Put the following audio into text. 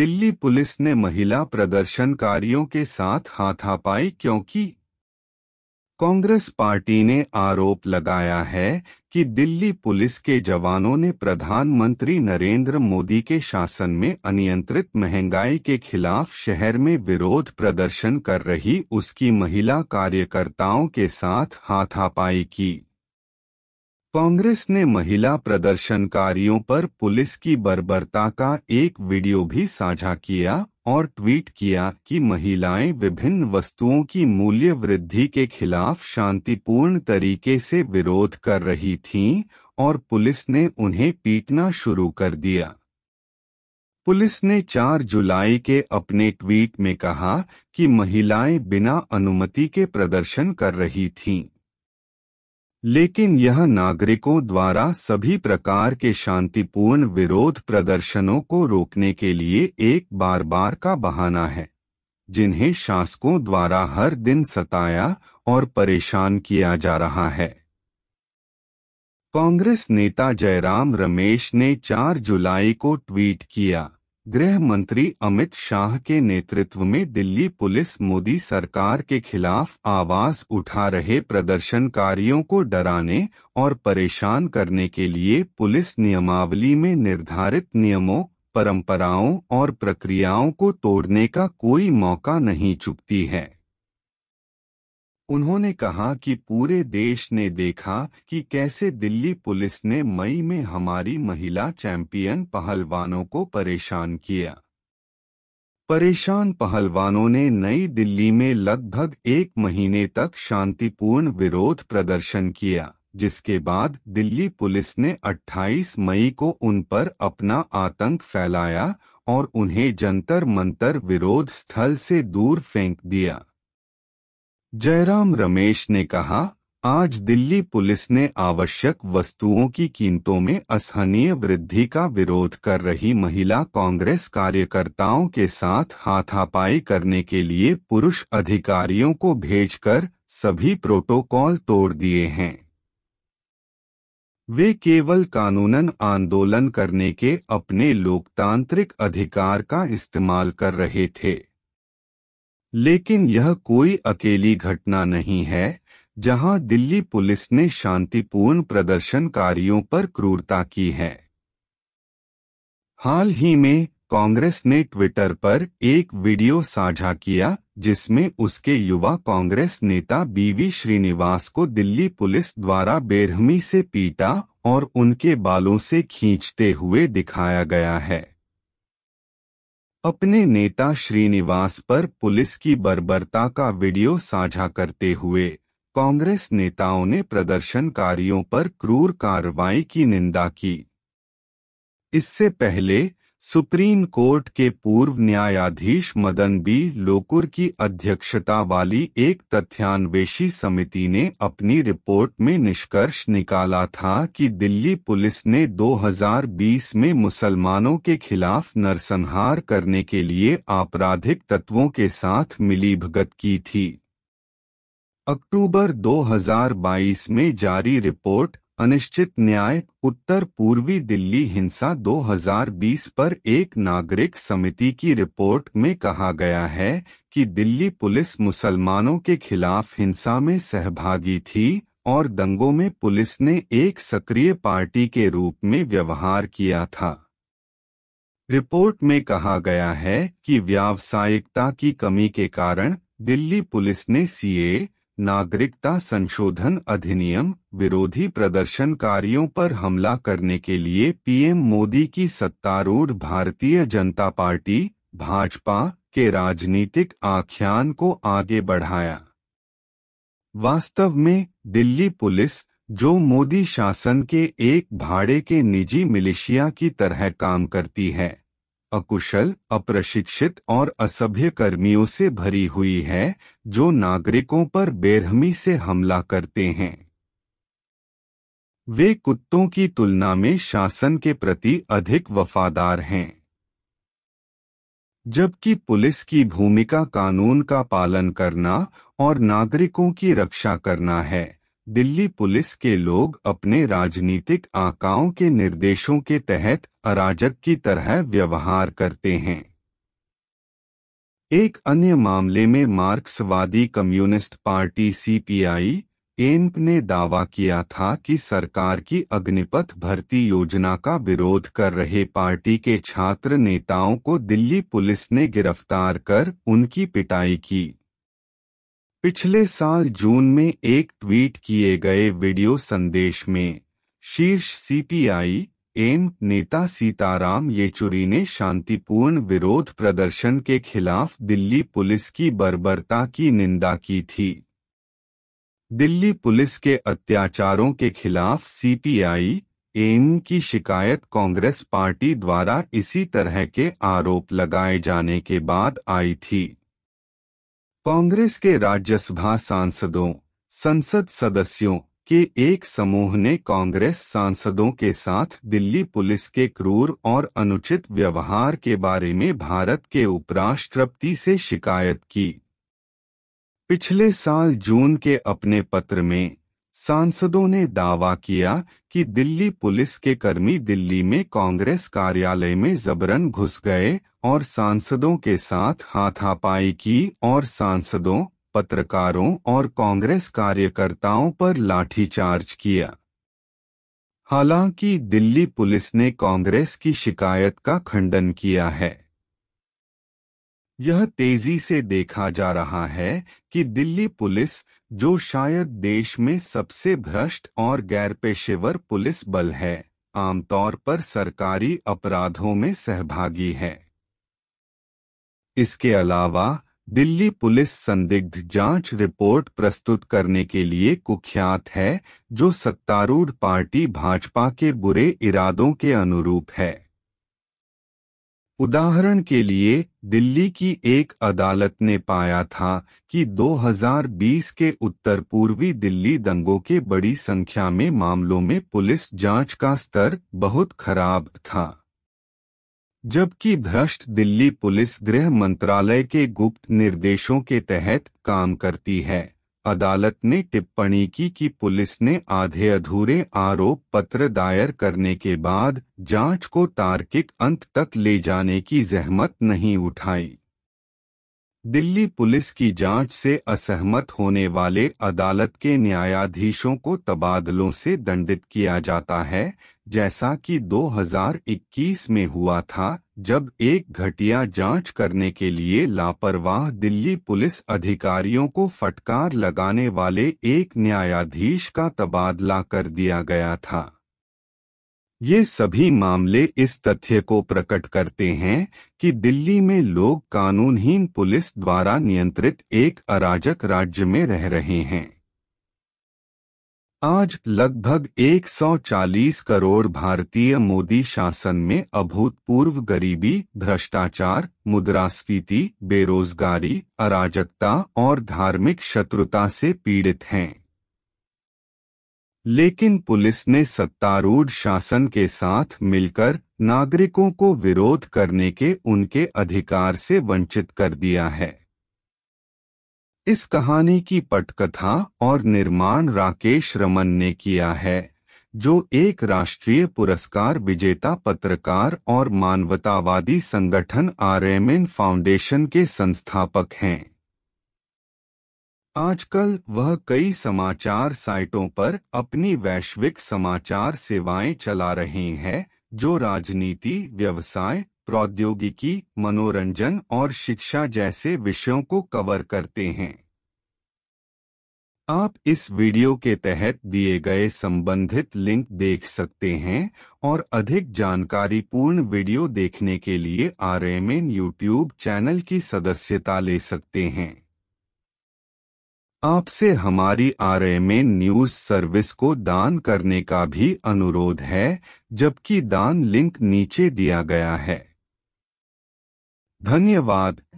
Delhi police ने महिला प्रदर्शनकारियों के साथ हाथापाई क्योंकि कांग्रेस पार्टी ने आरोप लगाया है कि दिल्ली पुलिस के जवानों ने प्रधानमंत्री नरेंद्र मोदी के शासन में अनियंत्रित महंगाई के खिलाफ शहर में विरोध प्रदर्शन कर रही उसकी महिला कार्यकर्ताओं के साथ हाथापाई की कांग्रेस ने महिला प्रदर्शनकारियों पर पुलिस की बर्बरता का एक वीडियो भी साझा किया और ट्वीट किया कि महिलाएं विभिन्न वस्तुओं की मूल्य वृद्धि के खिलाफ शांतिपूर्ण तरीके से विरोध कर रही थीं और पुलिस ने उन्हें पीटना शुरू कर दिया पुलिस ने 4 जुलाई के अपने ट्वीट में कहा कि महिलाएं बिना अनुमति के प्रदर्शन कर रही थीं लेकिन यह नागरिकों द्वारा सभी प्रकार के शांतिपूर्ण विरोध प्रदर्शनों को रोकने के लिए एक बार बार का बहाना है जिन्हें शासकों द्वारा हर दिन सताया और परेशान किया जा रहा है कांग्रेस नेता जयराम रमेश ने 4 जुलाई को ट्वीट किया गृह मंत्री अमित शाह के नेतृत्व में दिल्ली पुलिस मोदी सरकार के खिलाफ आवाज उठा रहे प्रदर्शनकारियों को डराने और परेशान करने के लिए पुलिस नियमावली में निर्धारित नियमों परंपराओं और प्रक्रियाओं को तोड़ने का कोई मौका नहीं चुकती है उन्होंने कहा कि पूरे देश ने देखा कि कैसे दिल्ली पुलिस ने मई में हमारी महिला चैंपियन पहलवानों को परेशान किया परेशान पहलवानों ने नई दिल्ली में लगभग एक महीने तक शांतिपूर्ण विरोध प्रदर्शन किया जिसके बाद दिल्ली पुलिस ने 28 मई को उन पर अपना आतंक फैलाया और उन्हें जंतर मंतर विरोध स्थल से दूर फेंक दिया जयराम रमेश ने कहा आज दिल्ली पुलिस ने आवश्यक वस्तुओं की कीमतों में असहनीय वृद्धि का विरोध कर रही महिला कांग्रेस कार्यकर्ताओं के साथ हाथापाई करने के लिए पुरुष अधिकारियों को भेजकर सभी प्रोटोकॉल तोड़ दिए हैं वे केवल कानूनन आंदोलन करने के अपने लोकतांत्रिक अधिकार का इस्तेमाल कर रहे थे लेकिन यह कोई अकेली घटना नहीं है जहां दिल्ली पुलिस ने शांतिपूर्ण प्रदर्शनकारियों पर क्रूरता की है हाल ही में कांग्रेस ने ट्विटर पर एक वीडियो साझा किया जिसमें उसके युवा कांग्रेस नेता बीवी श्रीनिवास को दिल्ली पुलिस द्वारा बेरहमी से पीटा और उनके बालों से खींचते हुए दिखाया गया है अपने नेता श्रीनिवास पर पुलिस की बर्बरता का वीडियो साझा करते हुए कांग्रेस नेताओं ने प्रदर्शनकारियों पर क्रूर कार्रवाई की निंदा की इससे पहले सुप्रीम कोर्ट के पूर्व न्यायाधीश मदन बी लोकुर की अध्यक्षता वाली एक तथ्यान्वेषी समिति ने अपनी रिपोर्ट में निष्कर्ष निकाला था कि दिल्ली पुलिस ने 2020 में मुसलमानों के खिलाफ नरसंहार करने के लिए आपराधिक तत्वों के साथ मिलीभगत की थी अक्टूबर 2022 में जारी रिपोर्ट अनिश्चित न्याय उत्तर पूर्वी दिल्ली हिंसा 2020 पर एक नागरिक समिति की रिपोर्ट में कहा गया है कि दिल्ली पुलिस मुसलमानों के खिलाफ हिंसा में सहभागी थी और दंगों में पुलिस ने एक सक्रिय पार्टी के रूप में व्यवहार किया था रिपोर्ट में कहा गया है कि व्यावसायिकता की कमी के कारण दिल्ली पुलिस ने सीए नागरिकता संशोधन अधिनियम विरोधी प्रदर्शनकारियों पर हमला करने के लिए पीएम मोदी की सत्तारूढ़ भारतीय जनता पार्टी भाजपा के राजनीतिक आख्यान को आगे बढ़ाया वास्तव में दिल्ली पुलिस जो मोदी शासन के एक भाड़े के निजी मिलिशिया की तरह काम करती है अकुशल अप्रशिक्षित और असभ्य कर्मियों से भरी हुई है जो नागरिकों पर बेरहमी से हमला करते हैं वे कुत्तों की तुलना में शासन के प्रति अधिक वफादार हैं जबकि पुलिस की भूमिका कानून का पालन करना और नागरिकों की रक्षा करना है दिल्ली पुलिस के लोग अपने राजनीतिक आकाओं के निर्देशों के तहत अराजक की तरह व्यवहार करते हैं एक अन्य मामले में मार्क्सवादी कम्युनिस्ट पार्टी सीपीआई एम्प ने दावा किया था कि सरकार की अग्निपथ भर्ती योजना का विरोध कर रहे पार्टी के छात्र नेताओं को दिल्ली पुलिस ने गिरफ्तार कर उनकी पिटाई की पिछले साल जून में एक ट्वीट किए गए वीडियो संदेश में शीर्ष सीपीआई एम नेता सीताराम येचुरी ने शांतिपूर्ण विरोध प्रदर्शन के खिलाफ दिल्ली पुलिस की बर्बरता की निंदा की थी दिल्ली पुलिस के अत्याचारों के खिलाफ सीपीआई एम की शिकायत कांग्रेस पार्टी द्वारा इसी तरह के आरोप लगाए जाने के बाद आई थी कांग्रेस के राज्यसभा सांसदों संसद सदस्यों के एक समूह ने कांग्रेस सांसदों के साथ दिल्ली पुलिस के क्रूर और अनुचित व्यवहार के बारे में भारत के उपराष्ट्रपति से शिकायत की पिछले साल जून के अपने पत्र में सांसदों ने दावा किया कि दिल्ली पुलिस के कर्मी दिल्ली में कांग्रेस कार्यालय में जबरन घुस गए और सांसदों के साथ हाथापाई की और सांसदों पत्रकारों और कांग्रेस कार्यकर्ताओं पर लाठीचार्ज किया हालांकि दिल्ली पुलिस ने कांग्रेस की शिकायत का खंडन किया है यह तेजी से देखा जा रहा है कि दिल्ली पुलिस जो शायद देश में सबसे भ्रष्ट और गैर पेशेवर पुलिस बल है आमतौर पर सरकारी अपराधों में सहभागी है इसके अलावा दिल्ली पुलिस संदिग्ध जांच रिपोर्ट प्रस्तुत करने के लिए कुख्यात है जो सत्तारूढ़ पार्टी भाजपा के बुरे इरादों के अनुरूप है उदाहरण के लिए दिल्ली की एक अदालत ने पाया था कि 2020 के उत्तर पूर्वी दिल्ली दंगों के बड़ी संख्या में मामलों में पुलिस जांच का स्तर बहुत खराब था जबकि भ्रष्ट दिल्ली पुलिस गृह मंत्रालय के गुप्त निर्देशों के तहत काम करती है अदालत ने टिप्पणी की कि पुलिस ने आधे अधूरे आरोप पत्र दायर करने के बाद जांच को तार्किक अंत तक ले जाने की जहमत नहीं उठाई दिल्ली पुलिस की जांच से असहमत होने वाले अदालत के न्यायाधीशों को तबादलों से दंडित किया जाता है जैसा कि 2021 में हुआ था जब एक घटिया जांच करने के लिए लापरवाह दिल्ली पुलिस अधिकारियों को फटकार लगाने वाले एक न्यायाधीश का तबादला कर दिया गया था ये सभी मामले इस तथ्य को प्रकट करते हैं कि दिल्ली में लोग कानूनहीन पुलिस द्वारा नियंत्रित एक अराजक राज्य में रह रहे हैं आज लगभग 140 करोड़ भारतीय मोदी शासन में अभूतपूर्व गरीबी भ्रष्टाचार मुद्रास्फीति बेरोजगारी अराजकता और धार्मिक शत्रुता से पीड़ित हैं लेकिन पुलिस ने सत्तारूढ़ शासन के साथ मिलकर नागरिकों को विरोध करने के उनके अधिकार से वंचित कर दिया है इस कहानी की पटकथा और निर्माण राकेश रमन ने किया है जो एक राष्ट्रीय पुरस्कार विजेता पत्रकार और मानवतावादी संगठन आरएमएन फाउंडेशन के संस्थापक हैं आजकल वह कई समाचार साइटों पर अपनी वैश्विक समाचार सेवाएं चला रहे हैं जो राजनीति व्यवसाय प्रौद्योगिकी मनोरंजन और शिक्षा जैसे विषयों को कवर करते हैं आप इस वीडियो के तहत दिए गए संबंधित लिंक देख सकते हैं और अधिक जानकारी पूर्ण वीडियो देखने के लिए R M N YouTube channel की सदस्यता ले सकते हैं आपसे हमारी R M N news service को दान करने का भी अनुरोध है जबकि दान लिंक नीचे दिया गया है धन्यवाद